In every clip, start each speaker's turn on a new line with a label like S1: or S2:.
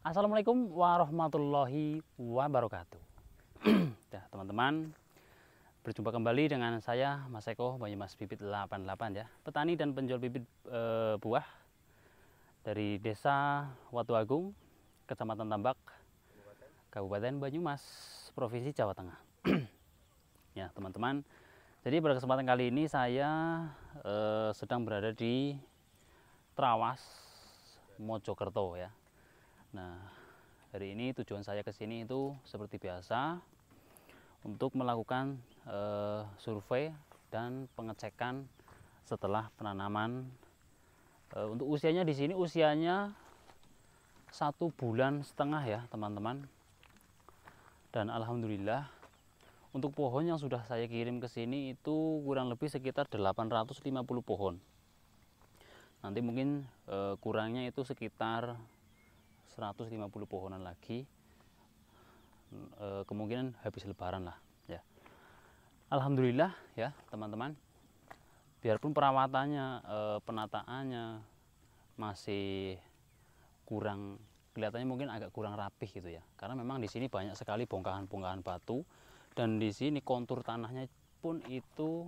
S1: Assalamualaikum warahmatullahi wabarakatuh. ya, teman-teman, berjumpa kembali dengan saya Mas Eko Banyumas Bibit 88 ya, petani dan penjual bibit e, buah dari Desa Watu Agung, Kecamatan Tambak, Kabupaten Banyumas, Provinsi Jawa Tengah. ya, teman-teman. Jadi pada kesempatan kali ini saya e, sedang berada di Trawas Mojokerto ya Nah, hari ini tujuan saya ke sini itu seperti biasa untuk melakukan e, survei dan pengecekan setelah penanaman. E, untuk usianya di sini usianya satu bulan setengah ya teman-teman. Dan alhamdulillah untuk pohon yang sudah saya kirim ke sini itu kurang lebih sekitar 850 pohon. Nanti mungkin e, kurangnya itu sekitar 150 pohonan lagi e, kemungkinan habis lebaran lah ya Alhamdulillah ya teman-teman biarpun perawatannya e, penataannya masih kurang kelihatannya mungkin agak kurang rapih gitu ya karena memang di sini banyak sekali bongkahan-bongkahan batu dan di sini kontur tanahnya pun itu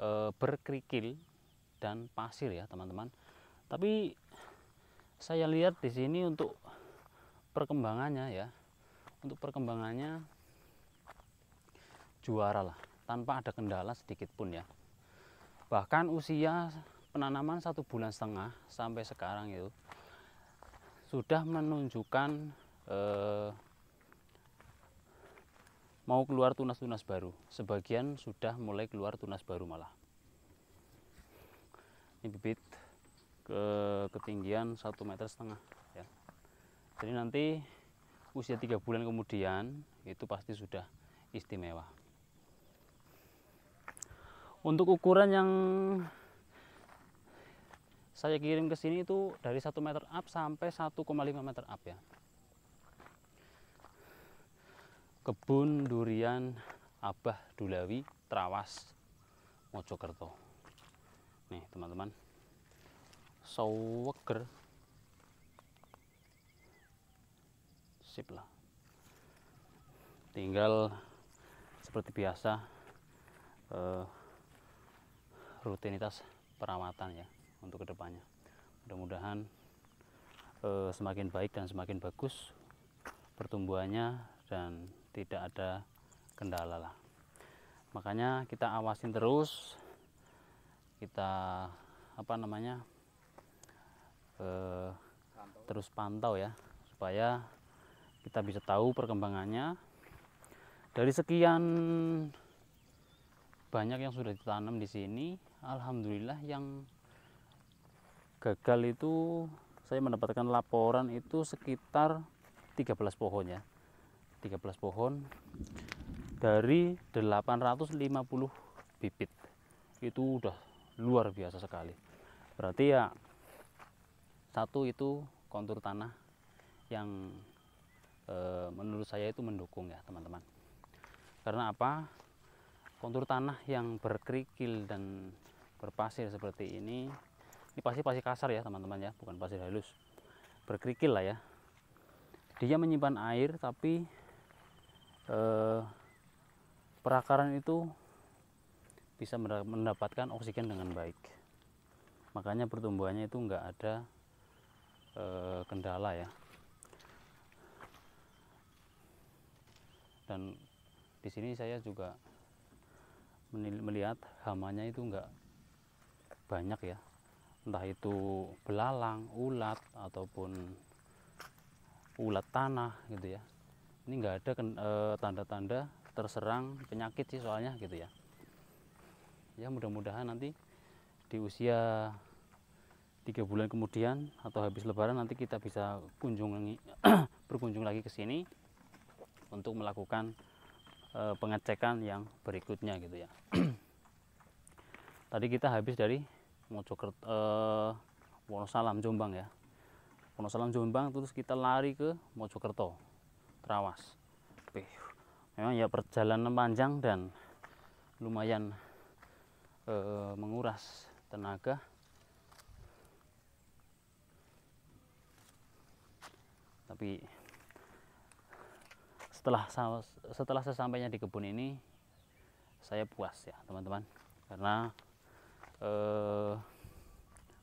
S1: e, berkerikil dan pasir ya teman-teman tapi saya lihat di sini untuk perkembangannya ya untuk perkembangannya juara lah tanpa ada kendala sedikit pun ya bahkan usia penanaman satu bulan setengah sampai sekarang itu sudah menunjukkan eh, mau keluar tunas-tunas baru sebagian sudah mulai keluar tunas baru malah ini bibit ke ketinggian satu meter setengah ya. jadi nanti usia tiga bulan kemudian itu pasti sudah istimewa untuk ukuran yang saya kirim ke sini itu dari 1 meter up sampai 1,5 meter up ya kebun durian Abah Dulawi Trawas Mojokerto nih teman-teman sawager sip lah tinggal seperti biasa eh, rutinitas perawatan ya untuk kedepannya mudah-mudahan eh, semakin baik dan semakin bagus pertumbuhannya dan tidak ada kendala lah makanya kita awasin terus kita apa namanya eh, terus pantau ya supaya kita bisa tahu perkembangannya dari sekian banyak yang sudah ditanam di sini alhamdulillah yang gagal itu saya mendapatkan laporan itu sekitar 13 pohon ya 13 pohon dari 850 bibit itu udah luar biasa sekali berarti ya satu itu kontur tanah yang e, menurut saya itu mendukung ya teman-teman karena apa kontur tanah yang berkerikil dan berpasir seperti ini ini pasti pasti kasar ya teman-teman ya bukan pasir halus berkerikil lah ya dia menyimpan air tapi e, perakaran itu bisa mendapatkan oksigen dengan baik makanya pertumbuhannya itu enggak ada Eh, kendala ya dan di sini saya juga melihat hamanya itu enggak banyak ya entah itu belalang ulat ataupun ulat tanah gitu ya ini enggak ada eh, tanda-tanda e, terserang penyakit sih soalnya gitu ya ya mudah-mudahan nanti di usia tiga bulan kemudian atau habis lebaran nanti kita bisa kunjungi berkunjung lagi ke sini untuk melakukan e, pengecekan yang berikutnya gitu ya tadi kita habis dari Mojokerto e, Wonosalam Jombang ya Wonosalam Jombang terus kita lari ke Mojokerto Trawas memang ya perjalanan panjang dan lumayan e, menguras tenaga tapi setelah setelah sesampainya di kebun ini saya puas ya teman-teman karena eh,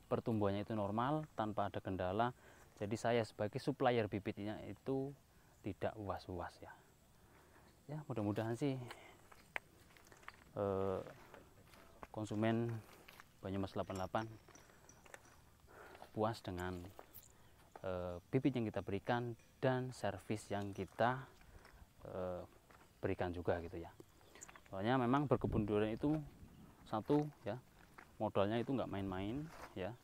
S1: pertumbuhannya itu normal tanpa ada kendala jadi saya sebagai supplier bibitnya itu tidak was-was ya ya mudah-mudahan sih eh, konsumen Banyumas 88 puas dengan e, bibit yang kita berikan dan servis yang kita e, berikan juga gitu ya soalnya memang berkebun durian itu satu ya modalnya itu nggak main-main ya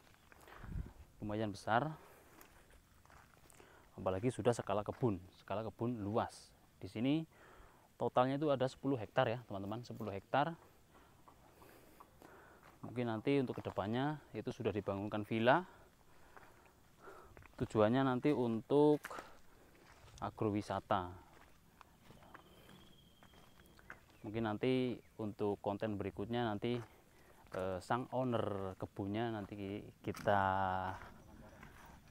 S1: lumayan besar apalagi sudah skala kebun skala kebun luas di sini totalnya itu ada 10 hektar ya teman-teman 10 hektar mungkin nanti untuk kedepannya itu sudah dibangunkan villa tujuannya nanti untuk agrowisata mungkin nanti untuk konten berikutnya nanti eh, sang owner kebunnya nanti kita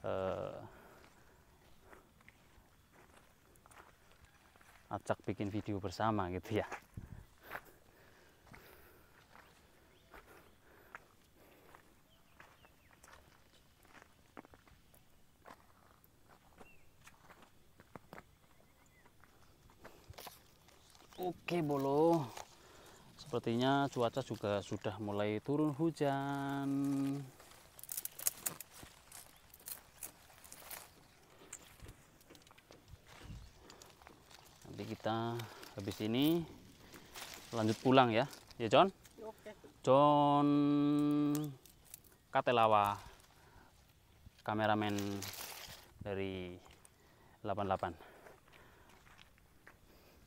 S1: eh, acak bikin video bersama gitu ya Oke bolo Sepertinya cuaca juga sudah mulai turun hujan Nanti kita habis ini lanjut pulang ya Ya John? Oke. John Katelawa Kameramen dari 88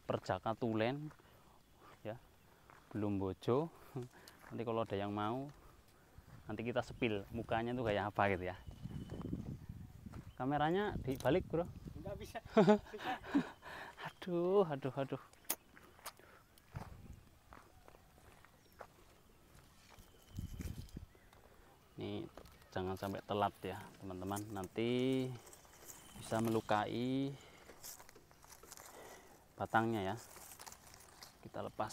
S1: perjaka tulen ya belum bojo nanti kalau ada yang mau nanti kita sepil mukanya tuh kayak apa gitu ya kameranya dibalik bro nggak bisa aduh aduh aduh ini jangan sampai telat ya teman-teman nanti bisa melukai batangnya ya kita lepas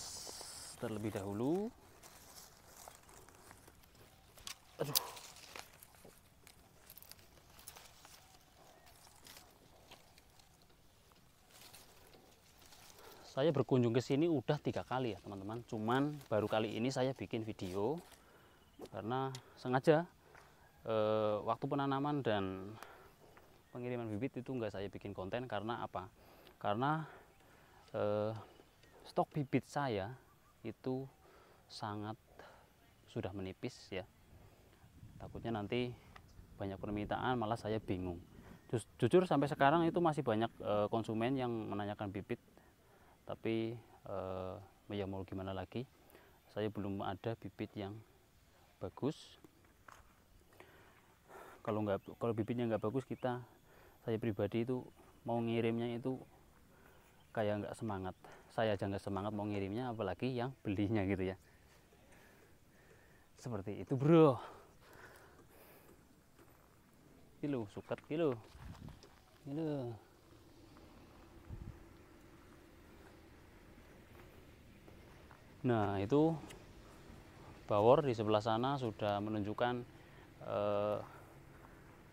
S1: terlebih dahulu aduh saya berkunjung ke sini udah tiga kali ya teman-teman cuman baru kali ini saya bikin video karena sengaja e, waktu penanaman dan pengiriman bibit itu nggak saya bikin konten karena apa karena eh, stok bibit saya itu sangat sudah menipis ya takutnya nanti banyak permintaan malah saya bingung jujur sampai sekarang itu masih banyak eh, konsumen yang menanyakan bibit tapi eh, ya mau gimana lagi saya belum ada bibit yang bagus kalau nggak kalau bibitnya nggak bagus kita saya pribadi itu mau ngirimnya itu kayak nggak semangat saya aja nggak semangat mau ngirimnya apalagi yang belinya gitu ya seperti itu bro kilo sukat kilo kilo nah itu bawor di sebelah sana sudah menunjukkan eh,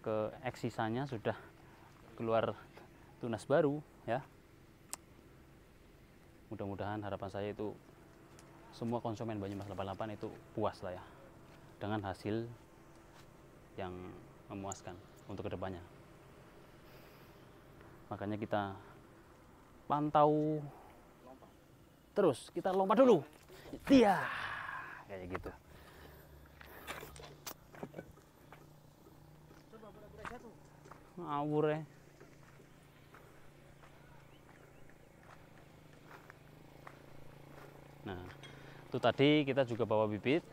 S1: ke eksisannya sudah keluar tunas baru ya mudah-mudahan harapan saya itu semua konsumen Banyumas 88 itu puas lah ya dengan hasil yang memuaskan untuk kedepannya makanya kita pantau terus kita lompat dulu iya kayak gitu ngawur ya itu tadi kita juga bawa bibit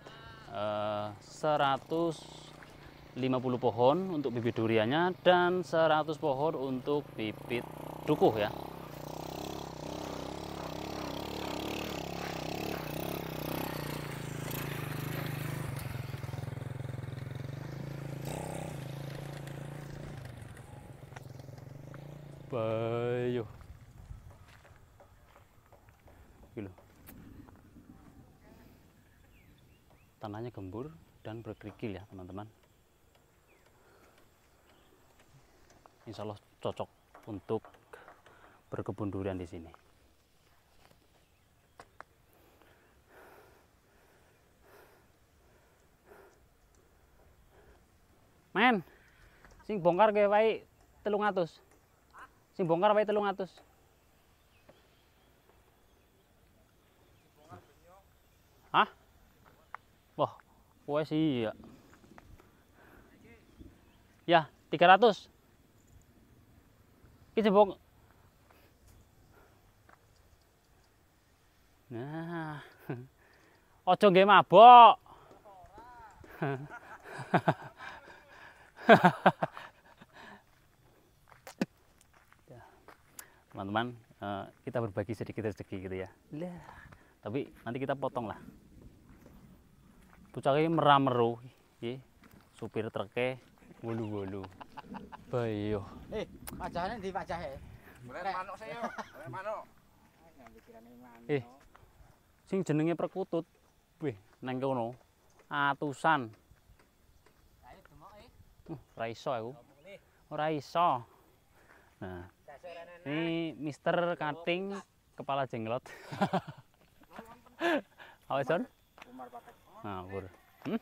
S1: eh, 150 pohon untuk bibit duriannya dan 100 pohon untuk bibit dukuh ya Bayu. Gitu. tanahnya gembur dan berkerikil ya teman-teman insya Allah cocok untuk berkebun durian di sini men sing bongkar ke baik telung atus sing bongkar baik telung atus Wes iya. Ya, 300. ini jebok. Nah. Ojo nggih mabok. Teman-teman, eh, kita berbagi sedikit rezeki gitu ya. Tapi nanti kita potong lah. bocah merah meru iki supir treke wulu-wulu bayo eh pacahane ndi pacahe mulai manuk se yo manuk eh sing jenenge perkutut weh nang kono atusan ae demok e ora iso aku ora iso nah ini mister kating kepala jenglot awesan umar patek ngawur hmm?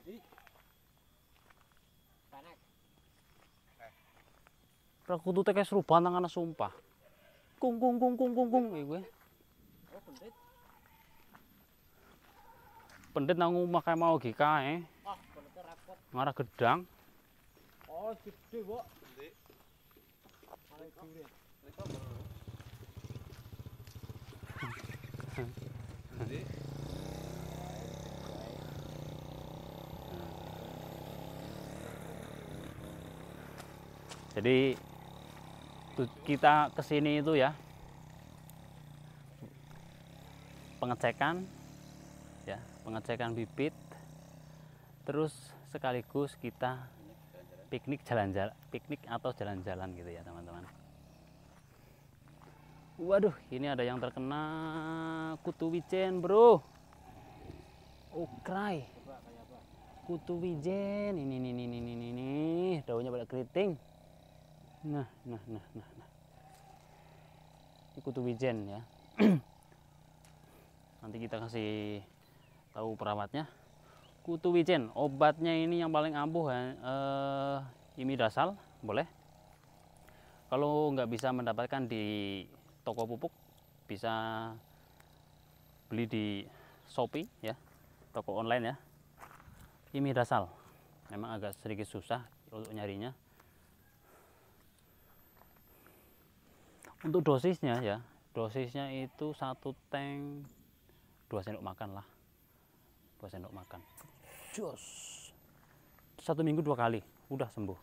S1: rakutu teh kayak seruban sumpah kung kung kung kung kung kung gue pendet nang rumah kayak mau gika eh ngara gedang oh gede kok Thank jadi kita kesini itu ya pengecekan ya pengecekan bibit terus sekaligus kita piknik jalan-jalan piknik atau jalan-jalan gitu ya teman-teman waduh ini ada yang terkena kutu wijen bro ukrai oh, kutu wijen ini ini ini ini ini daunnya pada keriting Nah, nah, nah, nah, nah. Ini kutu wijen ya. Nanti kita kasih tahu perawatnya. Kutu wijen, obatnya ini yang paling ampuh eh, imidasal, boleh. Kalau nggak bisa mendapatkan di toko pupuk, bisa beli di Shopee ya, toko online ya. Imidasal. Memang agak sedikit susah untuk nyarinya untuk dosisnya ya dosisnya itu satu tank dua sendok makan lah dua sendok makan jos satu minggu dua kali udah sembuh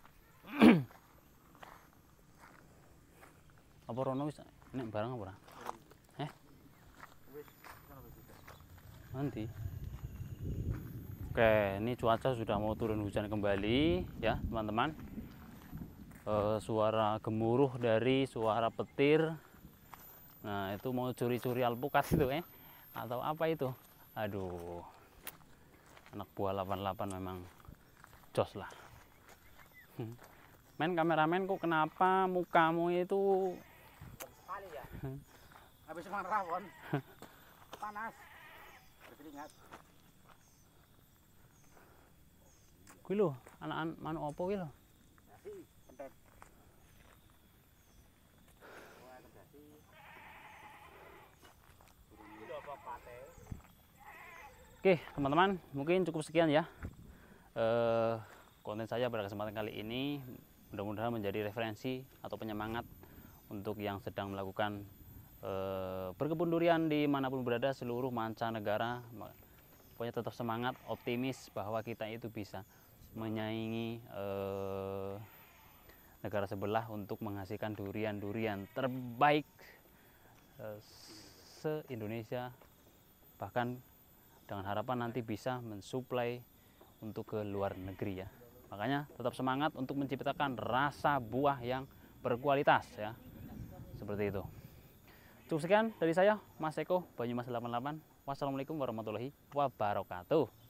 S1: apa Rono bisa nek barang apa eh nanti oke ini cuaca sudah mau turun hujan kembali ya teman-teman uh, suara gemuruh dari suara petir nah itu mau curi-curi alpukat itu ya eh? atau apa itu aduh anak buah 88 memang jos lah hmm. men kameramen kok kenapa mukamu itu sekali ya hmm. habis makan rawon panas berkeringat kuwi lo anak-anak manopo opo lo Oke teman-teman mungkin cukup sekian ya eh, konten saya pada kesempatan kali ini mudah-mudahan menjadi referensi atau penyemangat untuk yang sedang melakukan eh, berkebun durian dimanapun berada seluruh mancanegara punya tetap semangat optimis bahwa kita itu bisa menyaingi eh, negara sebelah untuk menghasilkan durian-durian terbaik eh, se-Indonesia bahkan dengan harapan nanti bisa mensuplai untuk ke luar negeri ya. Makanya tetap semangat untuk menciptakan rasa buah yang berkualitas ya. Seperti itu. Cukup sekian dari saya Mas Eko Banyumas 88. Wassalamualaikum warahmatullahi wabarakatuh.